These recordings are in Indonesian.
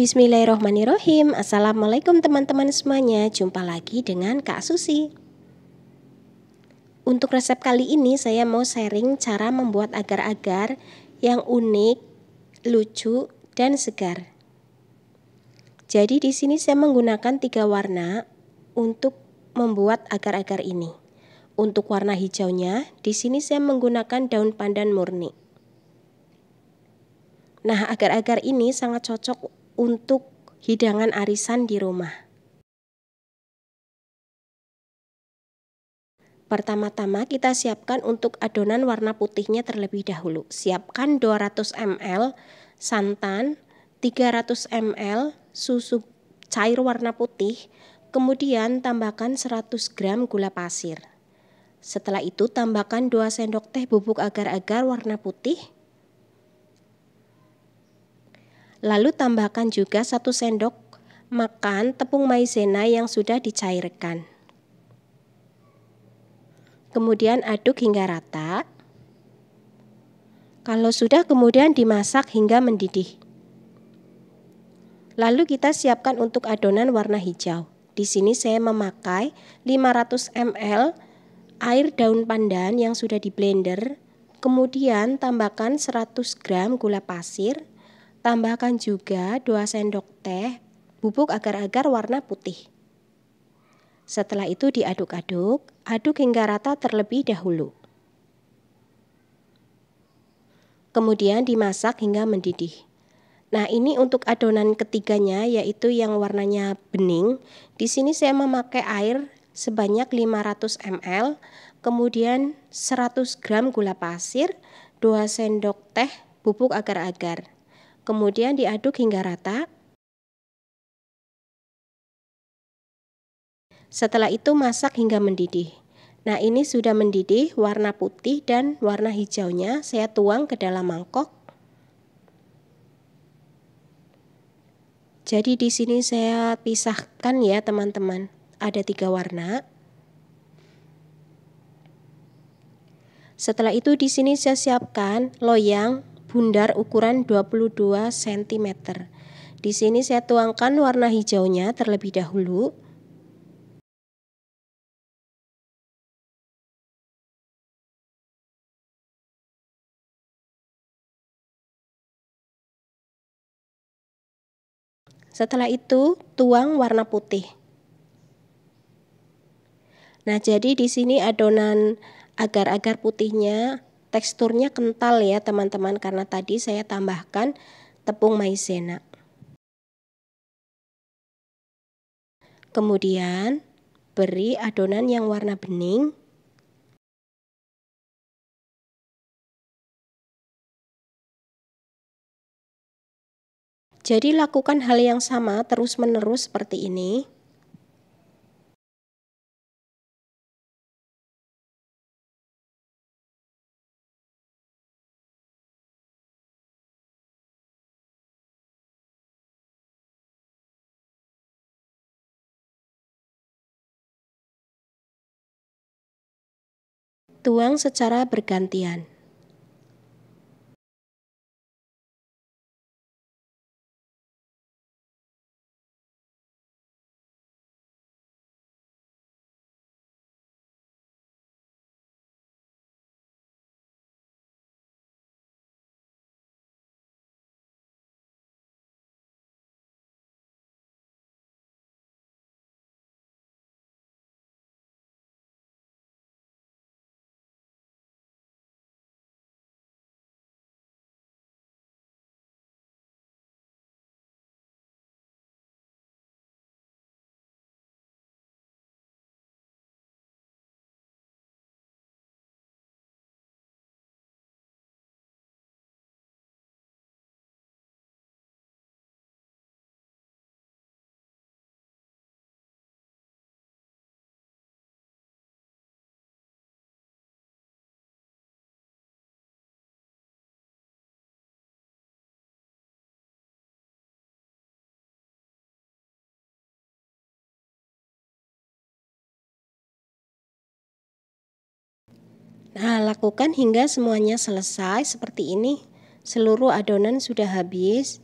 Bismillahirrohmanirrohim Assalamualaikum teman-teman semuanya Jumpa lagi dengan Kak Susi Untuk resep kali ini saya mau sharing cara membuat agar-agar Yang unik, lucu, dan segar Jadi di sini saya menggunakan tiga warna Untuk membuat agar-agar ini Untuk warna hijaunya di sini saya menggunakan daun pandan murni Nah, agar-agar ini sangat cocok untuk hidangan arisan di rumah. Pertama-tama kita siapkan untuk adonan warna putihnya terlebih dahulu. Siapkan 200 ml santan, 300 ml susu cair warna putih, kemudian tambahkan 100 gram gula pasir. Setelah itu tambahkan 2 sendok teh bubuk agar-agar warna putih, Lalu tambahkan juga satu sendok makan tepung maizena yang sudah dicairkan. Kemudian aduk hingga rata. Kalau sudah kemudian dimasak hingga mendidih. Lalu kita siapkan untuk adonan warna hijau. Di sini saya memakai 500 ml air daun pandan yang sudah di blender. Kemudian tambahkan 100 gram gula pasir Tambahkan juga 2 sendok teh bubuk agar-agar warna putih. Setelah itu diaduk-aduk, aduk hingga rata terlebih dahulu. Kemudian dimasak hingga mendidih. Nah, ini untuk adonan ketiganya yaitu yang warnanya bening. Di sini saya memakai air sebanyak 500 ml, kemudian 100 gram gula pasir, 2 sendok teh bubuk agar-agar kemudian diaduk hingga rata. Setelah itu masak hingga mendidih. Nah ini sudah mendidih, warna putih dan warna hijaunya saya tuang ke dalam mangkok. Jadi di sini saya pisahkan ya teman-teman, ada tiga warna. Setelah itu di sini saya siapkan loyang bundar ukuran 22 cm. Di sini saya tuangkan warna hijaunya terlebih dahulu. Setelah itu, tuang warna putih. Nah, jadi di sini adonan agar-agar putihnya Teksturnya kental ya teman-teman karena tadi saya tambahkan tepung maizena. Kemudian beri adonan yang warna bening Jadi lakukan hal yang sama terus-menerus seperti ini. tuang secara bergantian. Nah, lakukan hingga semuanya selesai seperti ini. Seluruh adonan sudah habis.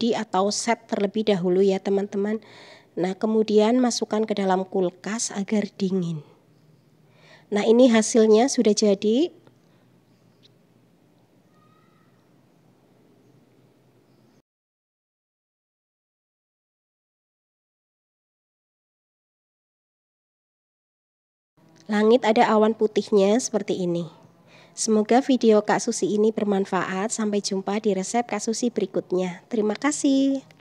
jadi atau set terlebih dahulu ya teman-teman. Nah, kemudian masukkan ke dalam kulkas agar dingin. Nah, ini hasilnya sudah jadi. Langit ada awan putihnya seperti ini. Semoga video Kak Susi ini bermanfaat. Sampai jumpa di resep Kak Susi berikutnya. Terima kasih.